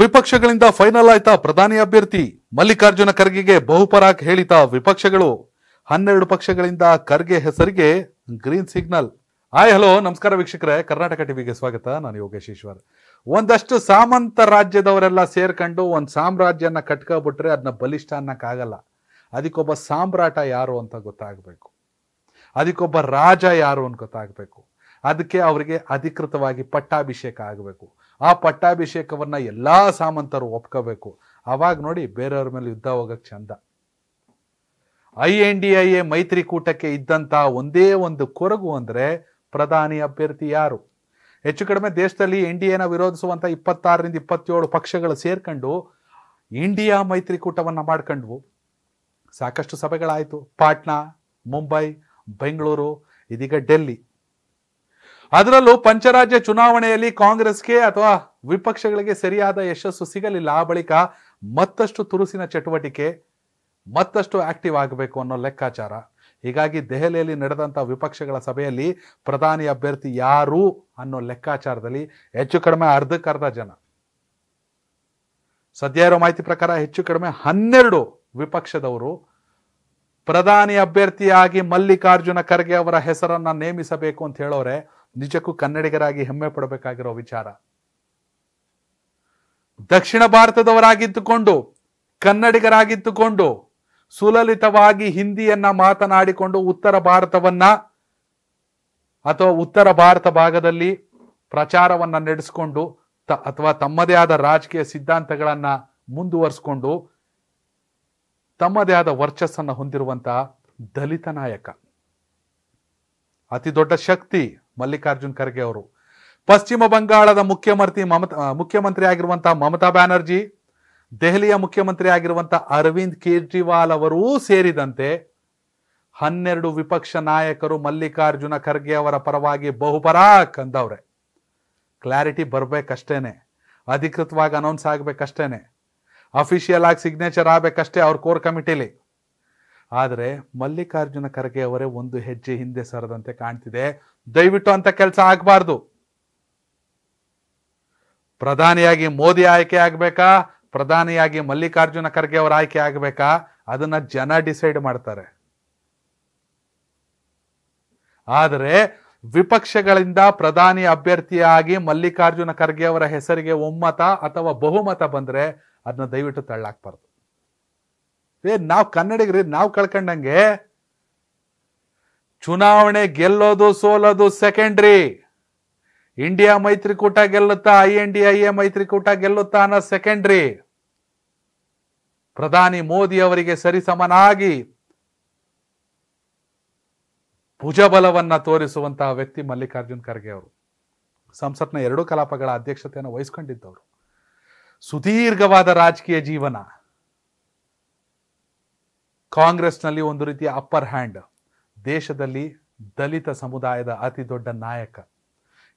ವಿಪಕ್ಷಗಳಿಂದ final ಆಯ್ತಾ ಪ್ರಧಾನಿ ಅಭ್ಯರ್ಥಿ ಮಲ್ಲಿಕಾರ್ಜುನ ಖರ್ಗೆಗೆ ಬಹುಪರಾಕ್ ಹೇಳಿತ ವಿಪಕ್ಷಗಳು ಹನ್ನೆರಡು ಪಕ್ಷಗಳಿಂದ ಖರ್ಗೆ ಹೆಸರಿಗೆ ಗ್ರೀನ್ ಸಿಗ್ನಲ್ ಹಾಯ್ ಹಲೋ ನಮಸ್ಕಾರ ವೀಕ್ಷಕರೇ ಕರ್ನಾಟಕ ಟಿವಿಗೆ ಸ್ವಾಗತ ನಾನು ಯೋಗೇಶ್ ಈಶ್ವರ್ ಒಂದಷ್ಟು ಸಾಮಂತ ರಾಜ್ಯದವರೆಲ್ಲ ಸೇರ್ಕೊಂಡು ಒಂದು ಸಾಮ್ರಾಜ್ಯನ ಕಟ್ಕೊಬಿಟ್ರೆ ಅದನ್ನ ಬಲಿಷ್ಠ ಅನ್ನಕ್ಕಾಗಲ್ಲ ಅದಕ್ಕೊಬ್ಬ ಸಾಮ್ರಾಟ ಯಾರು ಅಂತ ಗೊತ್ತಾಗಬೇಕು ಅದಕ್ಕೊಬ್ಬ ರಾಜ ಯಾರು ಅಂತ ಗೊತ್ತಾಗಬೇಕು ಅದಕ್ಕೆ ಅವರಿಗೆ ಅಧಿಕೃತವಾಗಿ ಪಟ್ಟಾಭಿಷೇಕ ಆಗಬೇಕು ಆ ಪಟ್ಟಾಭಿಷೇಕವನ್ನು ಎಲ್ಲ ಸಾಮಂತರು ಒಪ್ಕೋಬೇಕು ಅವಾಗ ನೋಡಿ ಬೇರೆಯವ್ರ ಮೇಲೆ ಯುದ್ಧ ಹೋಗಕ್ಕೆ ಚಂದ I N D I A ಮೈತ್ರಿಕೂಟಕ್ಕೆ ಇದ್ದಂಥ ಒಂದೇ ಒಂದು ಕೊರಗು ಅಂದರೆ ಪ್ರಧಾನಿ ಅಭ್ಯರ್ಥಿ ಯಾರು ಹೆಚ್ಚು ಕಡಿಮೆ ದೇಶದಲ್ಲಿ ಎನ್ ಡಿ ಎನ ವಿರೋಧಿಸುವಂಥ ಇಪ್ಪತ್ತಾರರಿಂದ ಇಪ್ಪತ್ತೇಳು ಪಕ್ಷಗಳು ಸೇರ್ಕೊಂಡು ಇಂಡಿಯಾ ಮೈತ್ರಿಕೂಟವನ್ನು ಮಾಡ್ಕೊಂಡ್ವು ಸಾಕಷ್ಟು ಸಭೆಗಳಾಯಿತು ಪಾಟ್ನಾ ಮುಂಬೈ ಬೆಂಗಳೂರು ಇದೀಗ ಡೆಲ್ಲಿ ಅದರಲ್ಲೂ ಪಂಚರಾಜ್ಯ ಚುನಾವಣೆಯಲ್ಲಿ ಕಾಂಗ್ರೆಸ್ಗೆ ಅಥವಾ ವಿಪಕ್ಷಗಳಿಗೆ ಸರಿಯಾದ ಯಶಸ್ಸು ಸಿಗಲಿಲ್ಲ ಆ ಬಳಿಕ ಮತ್ತಷ್ಟು ತುರುಸಿನ ಚಟುವಟಿಕೆ ಮತ್ತಷ್ಟು ಆಕ್ಟಿವ್ ಆಗಬೇಕು ಅನ್ನೋ ಲೆಕ್ಕಾಚಾರ ಹೀಗಾಗಿ ದೆಹಲಿಯಲ್ಲಿ ನಡೆದಂಥ ವಿಪಕ್ಷಗಳ ಸಭೆಯಲ್ಲಿ ಪ್ರಧಾನಿ ಅಭ್ಯರ್ಥಿ ಯಾರು ಅನ್ನೋ ಲೆಕ್ಕಾಚಾರದಲ್ಲಿ ಹೆಚ್ಚು ಕಡಿಮೆ ಅರ್ಧಕ್ಕರ್ಧ ಜನ ಸದ್ಯ ಇರೋ ಮಾಹಿತಿ ಪ್ರಕಾರ ಹೆಚ್ಚು ಕಡಿಮೆ ಹನ್ನೆರಡು ವಿಪಕ್ಷದವರು ಪ್ರಧಾನಿ ಅಭ್ಯರ್ಥಿಯಾಗಿ ಮಲ್ಲಿಕಾರ್ಜುನ ಖರ್ಗೆ ಅವರ ಹೆಸರನ್ನು ನೇಮಿಸಬೇಕು ಅಂತ ಹೇಳೋರೆ ನಿಜಕ್ಕೂ ಕನ್ನಡಿಗರಾಗಿ ಹೆಮ್ಮೆ ಪಡಬೇಕಾಗಿರೋ ವಿಚಾರ ದಕ್ಷಿಣ ಭಾರತದವರಾಗಿದ್ದುಕೊಂಡು ಕನ್ನಡಿಗರಾಗಿದ್ದುಕೊಂಡು ಸುಲಲಿತವಾಗಿ ಹಿಂದಿಯನ್ನ ಮಾತನಾಡಿಕೊಂಡು ಉತ್ತರ ಭಾರತವನ್ನ ಅಥವಾ ಉತ್ತರ ಭಾರತ ಭಾಗದಲ್ಲಿ ಪ್ರಚಾರವನ್ನ ನಡೆಸಿಕೊಂಡು ತ ಅಥವಾ ತಮ್ಮದೇ ಆದ ರಾಜಕೀಯ ಸಿದ್ಧಾಂತಗಳನ್ನ ಮುಂದುವರಿಸಿಕೊಂಡು ತಮ್ಮದೇ ಆದ ವರ್ಚಸ್ಸನ್ನು ಹೊಂದಿರುವಂತಹ ದಲಿತ ನಾಯಕ ಅತಿ ದೊಡ್ಡ ಶಕ್ತಿ ಮಲ್ಲಿಕಾರ್ಜುನ್ ಖರ್ಗೆ ಅವರು ಪಶ್ಚಿಮ ಬಂಗಾಳದ ಮುಖ್ಯಮಂತ್ರಿ ಮಮತಾ ಮುಖ್ಯಮಂತ್ರಿ ಆಗಿರುವಂತಹ ಮಮತಾ ಬ್ಯಾನರ್ಜಿ ದೆಹಲಿಯ ಮುಖ್ಯಮಂತ್ರಿ ಆಗಿರುವಂತಹ ಅರವಿಂದ್ ಕೇಜ್ರಿವಾಲ್ ಅವರೂ ಸೇರಿದಂತೆ ಹನ್ನೆರಡು ವಿಪಕ್ಷ ನಾಯಕರು ಮಲ್ಲಿಕಾರ್ಜುನ ಖರ್ಗೆ ಅವರ ಪರವಾಗಿ ಬಹುಪರಾಕ್ ಅಂದವ್ರೆ ಕ್ಲಾರಿಟಿ ಬರಬೇಕಷ್ಟೇನೆ ಅಧಿಕೃತವಾಗಿ ಅನೌನ್ಸ್ ಆಗಬೇಕಷ್ಟೇನೆ ಅಫಿಷಿಯಲ್ ಆಗಿ ಸಿಗ್ನೇಚರ್ ಆಗಬೇಕಷ್ಟೇ ಅವ್ರ ಕೋರ್ ಕಮಿಟಿಲಿ ಆದರೆ ಮಲ್ಲಿಕಾರ್ಜುನ ಖರ್ಗೆ ಅವರೇ ಒಂದು ಹೆಜ್ಜೆ ಹಿಂದೆ ಸರದಂತೆ ಕಾಣ್ತಿದೆ ದಯವಿಟ್ಟು ಅಂತ ಕೆಲಸ ಆಗಬಾರ್ದು ಪ್ರಧಾನಿಯಾಗಿ ಮೋದಿ ಆಯ್ಕೆ ಆಗಬೇಕಾ ಪ್ರಧಾನಿಯಾಗಿ ಮಲ್ಲಿಕಾರ್ಜುನ ಖರ್ಗೆ ಅವರ ಆಯ್ಕೆ ಆಗಬೇಕಾ ಅದನ್ನ ಜನ ಡಿಸೈಡ್ ಮಾಡ್ತಾರೆ ಆದರೆ ವಿಪಕ್ಷಗಳಿಂದ ಪ್ರಧಾನಿ ಅಭ್ಯರ್ಥಿಯಾಗಿ ಮಲ್ಲಿಕಾರ್ಜುನ ಖರ್ಗೆ ಅವರ ಹೆಸರಿಗೆ ಒಮ್ಮತ ಅಥವಾ ಬಹುಮತ ಬಂದರೆ ಅದನ್ನ ದಯವಿಟ್ಟು ತಳ್ಳಾಕ್ಬಾರ್ದು ಏ ನಾವು ಕನ್ನಡಿಗರಿ ನಾವು ಕಳ್ಕೊಂಡಂಗೆ ಚುನಾವಣೆ ಗೆಲ್ಲೋದು ಸೋಲೋದು ಸೆಕೆಂಡ್ರಿ ಇಂಡಿಯಾ ಮೈತ್ರಿಕೂಟ ಗೆಲ್ಲುತ್ತಾ I N D I A ಮೈತ್ರಿಕೂಟ ಗೆಲ್ಲುತ್ತಾ ಅನ್ನೋ ಸೆಕೆಂಡ್ರಿ ಪ್ರಧಾನಿ ಮೋದಿ ಅವರಿಗೆ ಸರಿಸಮನಾಗಿ ಭುಜಬಲವನ್ನ ತೋರಿಸುವಂತಹ ವ್ಯಕ್ತಿ ಮಲ್ಲಿಕಾರ್ಜುನ್ ಖರ್ಗೆ ಅವರು ಸಂಸತ್ನ ಎರಡು ಕಲಾಪಗಳ ಅಧ್ಯಕ್ಷತೆಯನ್ನು ವಹಿಸ್ಕೊಂಡಿದ್ದವರು ಸುದೀರ್ಘವಾದ ರಾಜಕೀಯ ಜೀವನ ಕಾಂಗ್ರೆಸ್ನಲ್ಲಿ ಒಂದು ರೀತಿಯ ಅಪ್ಪರ್ ಹ್ಯಾಂಡ್ ದೇಶದಲ್ಲಿ ದಲಿತ ಸಮುದಾಯದ ಅತಿ ದೊಡ್ಡ ನಾಯಕ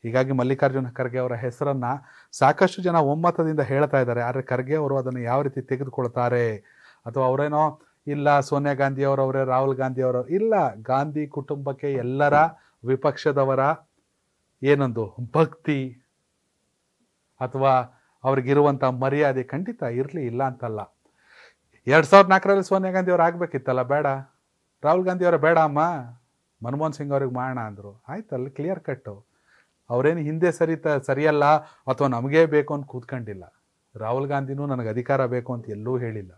ಹೀಗಾಗಿ ಮಲ್ಲಿಕಾರ್ಜುನ ಖರ್ಗೆ ಅವರ ಹೆಸರನ್ನ ಸಾಕಷ್ಟು ಜನ ಒಮ್ಮತದಿಂದ ಹೇಳ್ತಾ ಇದ್ದಾರೆ ಆದರೆ ಖರ್ಗೆ ಅವರು ಅದನ್ನು ಯಾವ ರೀತಿ ತೆಗೆದುಕೊಳ್ತಾರೆ ಅಥವಾ ಅವರೇನೋ ಇಲ್ಲ ಸೋನಿಯಾ ಗಾಂಧಿ ಅವರವರೇ ರಾಹುಲ್ ಗಾಂಧಿ ಅವರ ಇಲ್ಲ ಗಾಂಧಿ ಕುಟುಂಬಕ್ಕೆ ಎಲ್ಲರ ವಿಪಕ್ಷದವರ ಏನೊಂದು ಭಕ್ತಿ ಅಥವಾ ಅವ್ರಿಗಿರುವಂಥ ಮರ್ಯಾದೆ ಖಂಡಿತ ಇರಲಿ ಇಲ್ಲ ಅಂತಲ್ಲ ಎರಡು ಸಾವಿರದ ನಾಲ್ಕರಲ್ಲಿ ಸೋನಿಯಾ ಗಾಂಧಿ ಅವ್ರು ಆಗ್ಬೇಕಿತ್ತಲ್ಲ ಬೇಡ ರಾಹುಲ್ ಗಾಂಧಿ ಅವರ ಬೇಡ ಅಮ್ಮ ಮನಮೋಹನ್ ಸಿಂಗ್ ಅವ್ರಿಗೆ ಮಾಡೋಣ ಅಂದರು ಆಯ್ತಲ್ಲ ಕ್ಲಿಯರ್ ಕಟ್ಟು ಅವರೇನು ಹಿಂದೆ ಸರಿತ ಸರಿಯಲ್ಲ ಅಥವಾ ನಮಗೇ ಬೇಕು ಅಂತ ಕೂತ್ಕೊಂಡಿಲ್ಲ ರಾಹುಲ್ ಗಾಂಧಿನೂ ನನಗೆ ಅಧಿಕಾರ ಬೇಕು ಅಂತ ಎಲ್ಲೂ ಹೇಳಿಲ್ಲ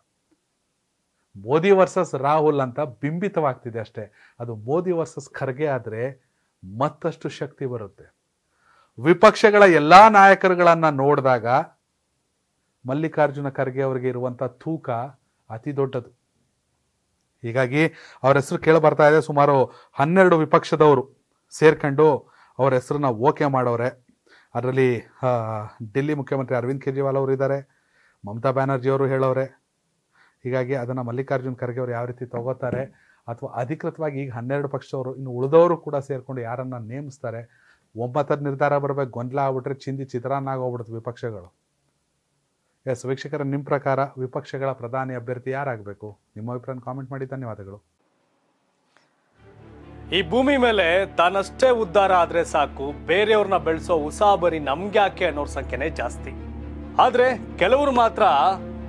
ಮೋದಿ ವರ್ಸಸ್ ರಾಹುಲ್ ಅಂತ ಬಿಂಬಿತವಾಗ್ತಿದೆ ಅಷ್ಟೇ ಅದು ಮೋದಿ ವರ್ಸಸ್ ಖರ್ಗೆ ಆದರೆ ಮತ್ತಷ್ಟು ಶಕ್ತಿ ಬರುತ್ತೆ ವಿಪಕ್ಷಗಳ ಎಲ್ಲ ನಾಯಕರುಗಳನ್ನು ನೋಡಿದಾಗ ಮಲ್ಲಿಕಾರ್ಜುನ ಖರ್ಗೆ ಅವರಿಗೆ ಇರುವಂಥ ತೂಕ ಅತಿ ದೊಡ್ಡದು ಹೀಗಾಗಿ ಅವರ ಹೆಸರು ಬರ್ತಾ ಇದೆ ಸುಮಾರು ಹನ್ನೆರಡು ವಿಪಕ್ಷದವರು ಸೇರ್ಕೊಂಡು ಅವರ ಹೆಸರನ್ನ ಓಕೆ ಮಾಡೋರೆ ಅದರಲ್ಲಿ ಡೆಲ್ಲಿ ಮುಖ್ಯಮಂತ್ರಿ ಅರವಿಂದ್ ಕೇಜ್ರಿವಾಲ್ ಅವರು ಇದ್ದಾರೆ ಮಮತಾ ಬ್ಯಾನರ್ಜಿ ಅವರು ಹೇಳೋರೆ ಹೀಗಾಗಿ ಅದನ್ನು ಮಲ್ಲಿಕಾರ್ಜುನ್ ಖರ್ಗೆ ಅವರು ಯಾವ ರೀತಿ ತಗೋತಾರೆ ಅಥವಾ ಅಧಿಕೃತವಾಗಿ ಈಗ ಹನ್ನೆರಡು ಪಕ್ಷದವರು ಇನ್ನು ಉಳಿದವರು ಕೂಡ ಸೇರಿಕೊಂಡು ಯಾರನ್ನು ನೇಮಿಸ್ತಾರೆ ಒಂಬತ್ತರ ನಿರ್ಧಾರ ಬರಬೇಕು ಗೊಂದಲ ಆಗ್ಬಿಟ್ರೆ ಚಿಂದಿ ಚಿತ್ರಾನ್ನ ಆಗೋಗ್ಬಿಡುತ್ತೆ ವಿಪಕ್ಷಗಳು ಎಸ್ ವೀಕ್ಷಕರ ನಿಮ್ಮ ಪ್ರಕಾರ ವಿಪಕ್ಷಗಳ ಪ್ರಧಾನಿ ಅಭ್ಯರ್ಥಿ ಯಾರಾಗಬೇಕು ನಿಮ್ಮ ಅಭಿಪ್ರಾಯ ಕಾಮೆಂಟ್ ಮಾಡಿ ಧನ್ಯವಾದಗಳು ಈ ಭೂಮಿ ಮೇಲೆ ತಾನಷ್ಟೇ ಉದ್ಧಾರ ಆದರೆ ಸಾಕು ಬೇರೆಯವ್ರನ್ನ ಬೆಳೆಸೋ ಉಸಾಬರಿ ನಮ್ಗೆ ಯಾಕೆ ಅನ್ನೋರ್ ಸಂಖ್ಯೆನೇ ಜಾಸ್ತಿ ಆದರೆ ಕೆಲವರು ಮಾತ್ರ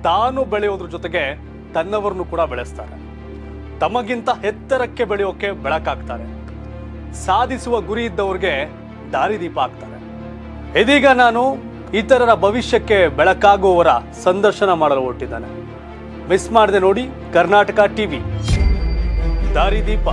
ತಾನು ಬೆಳೆಯೋದ್ರ ಜೊತೆಗೆ ತನ್ನವರನ್ನು ಕೂಡ ಬೆಳೆಸ್ತಾರೆ ತಮಗಿಂತ ಎತ್ತರಕ್ಕೆ ಬೆಳೆಯೋಕೆ ಬೆಳಕಾಗ್ತಾರೆ ಸಾಧಿಸುವ ಗುರಿ ಇದ್ದವ್ರಿಗೆ ದಾರಿದೀಪ ಆಗ್ತಾರೆ ಇದೀಗ ನಾನು ಇತರರ ಭವಿಷ್ಯಕ್ಕೆ ಬೆಳಕಾಗುವವರ ಸಂದರ್ಶನ ಮಾಡಲು ಹೊರಟಿದ್ದಾನೆ ಮಿಸ್ ಮಾಡದೆ ನೋಡಿ ಕರ್ನಾಟಕ ಟಿವಿ ದಾರಿದೀಪ